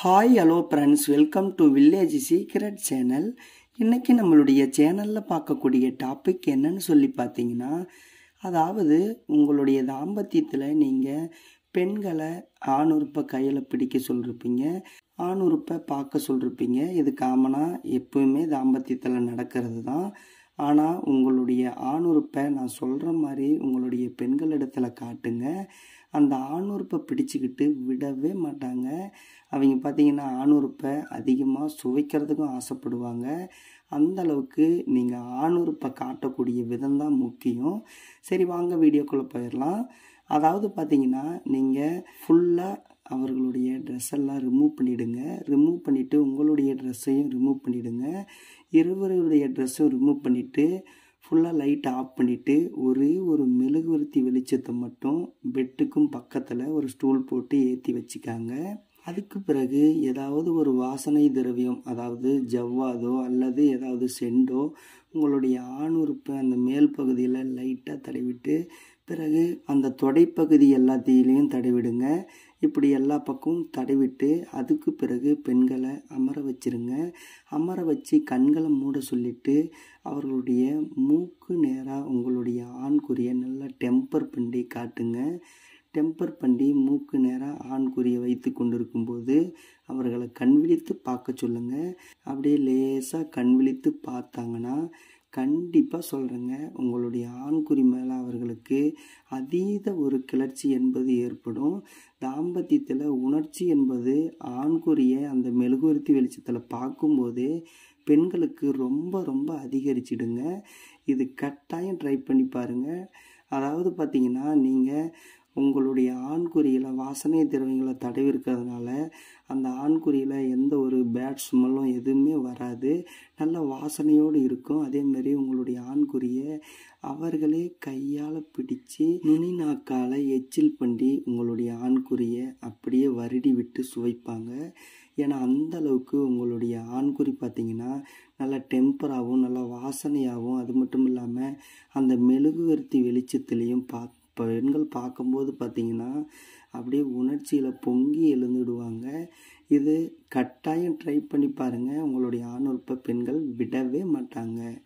hi hello friends welcome to village secret channel இன்றைக்கி நம்மளுடைய சேனலில் பார்க்கக்கூடிய டாபிக் என்னன்னு சொல்லி பார்த்தீங்கன்னா அதாவது உங்களுடைய தாம்பத்தியத்தில் நீங்கள் பெண்களை ஆண் உறுப்பை கையில் பிடிக்க சொல்லிருப்பீங்க ஆண் உறுப்பை பார்க்க சொல்லிருப்பீங்க இது காமனாக எப்பவுமே தாம்பத்தியத்தில் நடக்கிறது தான் ஆனால் உங்களுடைய ஆணுறுப்பை நான் சொல்கிற மாதிரி உங்களுடைய பெண்கள் இடத்துல காட்டுங்க அந்த ஆணுறுப்பை பிடிச்சிக்கிட்டு விடவே மாட்டாங்க அவங்க பார்த்தீங்கன்னா ஆணுறுப்பை அதிகமாக சுவைக்கிறதுக்கும் ஆசைப்படுவாங்க அந்த அளவுக்கு நீங்கள் ஆணுறுப்பை காட்டக்கூடிய விதம் தான் முக்கியம் சரி வாங்க வீடியோக்குள்ளே போயிடலாம் அதாவது பார்த்தீங்கன்னா நீங்கள் ஃபுல்லாக அவர்களுடைய ட்ரெஸ்ஸெல்லாம் ரிமூவ் பண்ணிவிடுங்க ரிமூவ் பண்ணிவிட்டு உங்களுடைய ட்ரெஸ்ஸையும் ரிமூவ் பண்ணிவிடுங்க இருவருடைய ட்ரெஸ்ஸும் ரிமூவ் பண்ணிவிட்டு ஃபுல்லாக லைட்டை ஆஃப் பண்ணிவிட்டு ஒரே ஒரு மெழுகுவர்த்தி வெளிச்சத்தை மட்டும் பெட்டுக்கும் பக்கத்தில் ஒரு ஸ்டூல் போட்டு ஏற்றி வச்சுக்காங்க அதுக்கு பிறகு ஏதாவது ஒரு வாசனை திரவியம் அதாவது ஜவ்வாதோ அல்லது ஏதாவது செண்டோ உங்களுடைய ஆணுறுப்பு அந்த மேல் பகுதியில் லைட்டாக தடவிட்டு பிறகு அந்த தொடைப்பகுதி எல்லாத்தையிலையும் தடவிடுங்க இப்படி எல்லா பக்கமும் தடவிட்டு அதுக்கு பிறகு பெண்களை அமர வச்சிருங்க அமர வச்சு கண்களை மூட சொல்லிவிட்டு அவர்களுடைய மூக்கு நேராக உங்களுடைய ஆண்குறியை நல்லா டெம்பர் பண்ணி காட்டுங்க டெம்பர் பண்ணி மூக்கு நேராக ஆண்குறியை வைத்து கொண்டிருக்கும் போது அவர்களை கண் விழித்து பார்க்க சொல்லுங்கள் அப்படியே லேசாக கண் விழித்து பார்த்தாங்கன்னா கண்டிப்பாக சொல்கிறேங்க உங்களுடைய ஆண்குறி மேலே அவர்களுக்கு அதீத ஒரு கிளர்ச்சி என்பது ஏற்படும் தாம்பத்தியத்தில் உணர்ச்சி என்பது ஆண்குறியை அந்த மெழுகுவர்த்தி வெளிச்சத்தில் பார்க்கும்போது பெண்களுக்கு ரொம்ப ரொம்ப அதிகரிச்சிடுங்க இது கட்டாயம் ட்ரை பண்ணி பாருங்கள் அதாவது பார்த்தீங்கன்னா நீங்கள் உங்களுடைய ஆண்குறியில் வாசனை திரவியங்களை தடவி இருக்கிறதுனால அந்த ஆண்குறியில் எந்த ஒரு பேட் ஸ்மெல்லும் எதுவுமே வராது நல்ல வாசனையோடு இருக்கும் அதேமாரி உங்களுடைய ஆண்குறியை அவர்களே கையால் பிடிச்சு நுனி நாக்கால் எச்சில் பண்ணி உங்களுடைய ஆண்குறியை அப்படியே வருடி விட்டு சுவைப்பாங்க ஏன்னா அந்த அளவுக்கு உங்களுடைய ஆண்குறி பார்த்திங்கன்னா நல்லா டெம்பராகவும் நல்லா வாசனையாகவும் அது மட்டும் இல்லாமல் அந்த மெழுகுவர்த்தி வெளிச்சத்துலேயும் பார்த்து பெண்கள் பார்க்கும்போது பார்த்தீங்கன்னா அப்படியே உணர்ச்சியில் பொங்கி எழுந்துடுவாங்க இது கட்டாயம் ட்ரை பண்ணி பாருங்கள் உங்களுடைய ஆணுறுப்பை பெண்கள் விடவே மாட்டாங்க